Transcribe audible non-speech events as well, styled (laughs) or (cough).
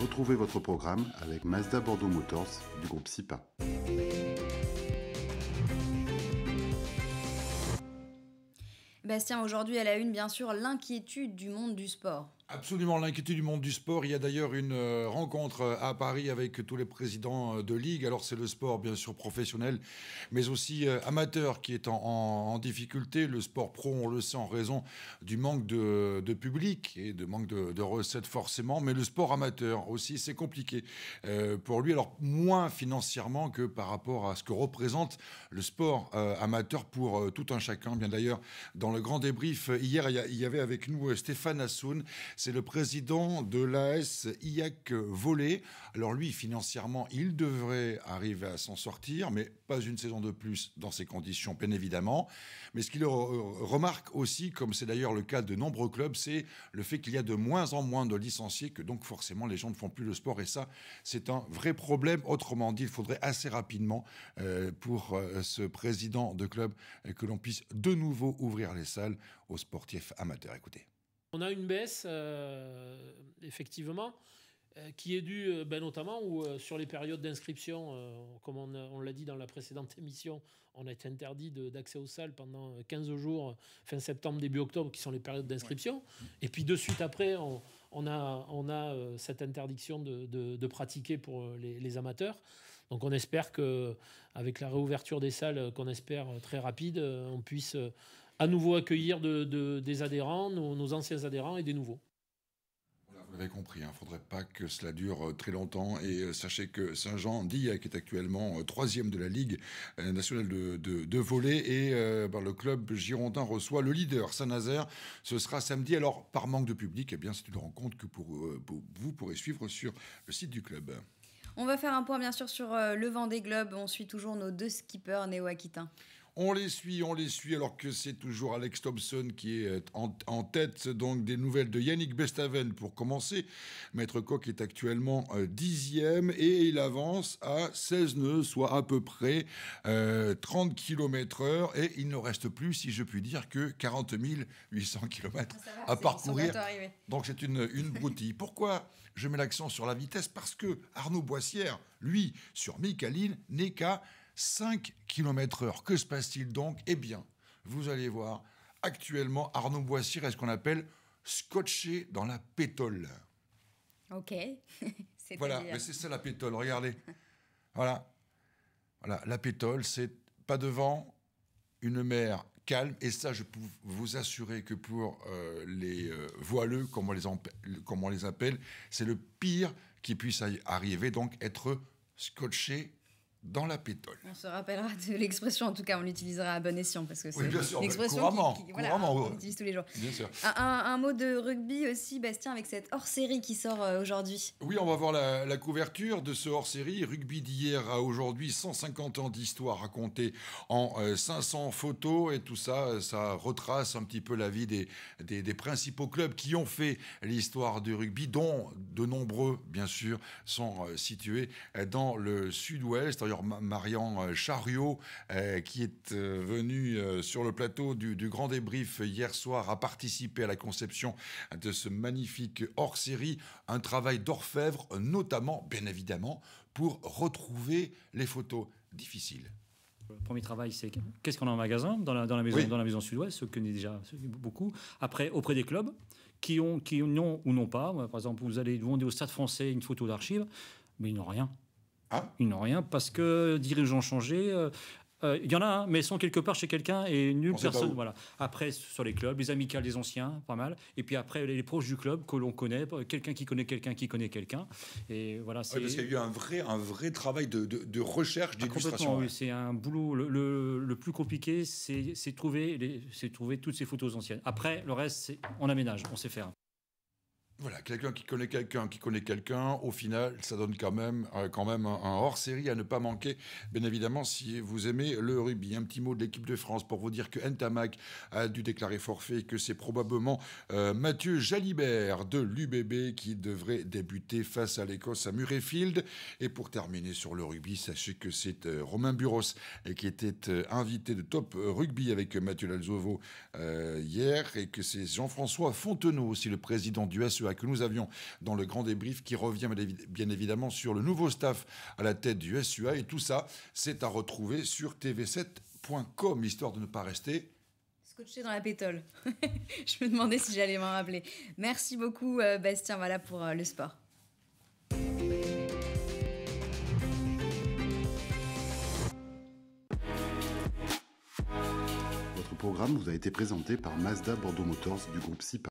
Retrouvez votre programme avec Mazda Bordeaux Motors du groupe SIPA. Bastien, aujourd'hui à la une, bien sûr, l'inquiétude du monde du sport. Absolument, l'inquiétude du monde du sport. Il y a d'ailleurs une euh, rencontre euh, à Paris avec tous les présidents euh, de ligue. Alors c'est le sport bien sûr professionnel, mais aussi amateur qui est en, difficulté. Le sport pro, on le sait, en raison du manque de, public et de manque de, recettes forcément. Mais le sport amateur aussi, c'est compliqué pour lui. Alors moins financièrement que par rapport à ce que représente le sport amateur pour tout un chacun. Bien d'ailleurs, dans le grand débrief hier, il y avait avec nous Stéphane Assoun c'est le président de l'AS IAC Volé. Alors lui, financièrement, il devrait arriver à s'en sortir, mais pas une saison de plus dans ces conditions, bien évidemment. Mais ce qu'il remarque aussi, comme c'est d'ailleurs le cas de nombreux clubs, c'est le fait qu'il y a de moins en moins de licenciés, que donc forcément les gens ne font plus le sport. Et ça, c'est un vrai problème. Autrement dit, il faudrait assez rapidement euh, pour euh, ce président de club euh, que l'on puisse de nouveau ouvrir les salles aux sportifs amateurs. Écoutez. On a une baisse, euh, effectivement, euh, qui est due euh, ben, notamment où, sur les périodes d'inscription, comme on, l'a dit dans la précédente (laughs) émission, on a été interdit d'accès aux salles pendant 15 jours, fin septembre, début octobre, qui sont les périodes d'inscription. Et puis de suite après, on, a, cette interdiction de, pratiquer pour les, amateurs. Donc on espère que avec la réouverture des salles, qu'on espère très rapide, on puisse à nouveau accueillir de, des adhérents, nos, anciens adhérents et des nouveaux. vous l'avez compris, il hein, ne faudrait pas que cela dure euh, très longtemps. Et euh, sachez que Saint-Jean d'Illac est actuellement euh, troisième de la Ligue nationale de, de, et ben, le club girondin reçoit le leader Saint-Nazaire. Ce sera samedi. Alors, par manque de public, eh bien, c'est une rencontre que pour, vous pourrez suivre sur le site du club. On va faire un point bien sûr sur le vent des globes. On suit toujours nos deux skippers néo-aquitains. On les suit, on les suit, alors que c'est toujours Alex Thompson qui est euh, en, tête donc des nouvelles de Yannick Bestaven pour commencer. Maître Coq est actuellement euh, dixième et il avance à 16 nœuds, soit à peu près 30 euh, km heure. Et il ne reste plus, si je puis dire, que 40 800 km à parcourir. Donc c'est une, une Pourquoi je mets l'accent sur la vitesse Parce que Arnaud Boissière, lui, sur Mikaline, n'est qu'à 5 km heure. Que se passe-t-il donc Eh bien, vous allez voir, actuellement, Arnaud Boissier est ce qu'on appelle scotché dans la pétole. Ok. (laughs) voilà, mais c'est ça la pétole, regardez. voilà. voilà. La pétole, c'est pas devant, une mer calme. Et ça, je peux vous assurer que pour euh, les euh, voileux, les, comme on les appelle, c'est le pire qui puisse arriver, donc être scotché dans la pétole. On se rappellera de l'expression, en tout cas, on l'utilisera à bon escient, parce que c'est oui, une expression qu'on voilà, utilise tous les jours. Un, mot de rugby aussi, Bastien, avec cette hors-série qui sort euh, aujourd'hui. Oui, on va voir la, couverture de ce hors-série. Rugby d'hier à aujourd'hui, 150 ans d'histoire racontée en 500 euh, photos, et tout ça, euh, ça retrace un petit peu la vie des, des, des principaux clubs qui ont fait l'histoire du rugby, dont de nombreux, bien sûr, sont situés dans le sud-ouest Marian euh, Chariot, euh, qui est euh, venu sur le plateau du, Grand Débrief hier soir, à participer à la conception de ce magnifique hors-série, un travail d'orfèvre, notamment, bien évidemment, pour retrouver les photos difficiles. Le premier travail, c'est qu'est-ce qu'on a en magasin, dans la, maison, maison sud-ouest, ce que déjà beaucoup. Après, auprès des clubs, qui ont, qui n'ont ou n'ont pas. Par exemple, vous allez demander au Stade français une photo d'archive, mais ils n'ont rien. Ah. Ils n'ont rien parce que dirigeants changés. Euh, euh, il y en a, un, mais ils sont quelque part chez quelqu'un et nulle personne. Voilà. Après, sur les clubs, les amicales des anciens, pas mal. Et puis après, les proches du club que l'on connaît, euh, quelqu'un qui connaît quelqu'un qui connaît quelqu'un. Et voilà. c'est qu'il y a eu un vrai, un vrai travail de, de, recherche, ah, d'illustration. oui, c'est un boulot. Le, plus compliqué, c'est trouver, trouver toutes ces photos anciennes. Après, le reste, on aménage, on sait faire. Voilà, quelqu'un qui connaît quelqu'un qui connaît quelqu'un, au final, ça donne quand même, euh, quand même un, hors-série à ne pas manquer, bien évidemment, si vous aimez le rugby. Un petit mot de l'équipe de France pour vous dire que Ntamak a dû déclarer forfait et que c'est probablement euh, Mathieu Jalibert de l'UBB qui devrait débuter face à l'Écosse à Murrayfield. Et pour terminer sur le rugby, sachez que c'est euh, Romain Buros qui était invité de Top Rugby avec Mathieu Lalzovo hier et que c'est Jean-François Fontenot, aussi le président du SEA que nous avions dans le grand débrief qui revient bien évidemment sur le nouveau staff à la tête du SUA. Et tout ça, c'est à retrouver sur tv7.com, histoire de ne pas rester scotché dans la pétole. (laughs) je me demandais si j'allais m'en rappeler. Merci beaucoup, euh, Bastien, voilà pour euh, le sport. Votre programme vous a été présenté par Mazda Bordeaux Motors du groupe SIPA.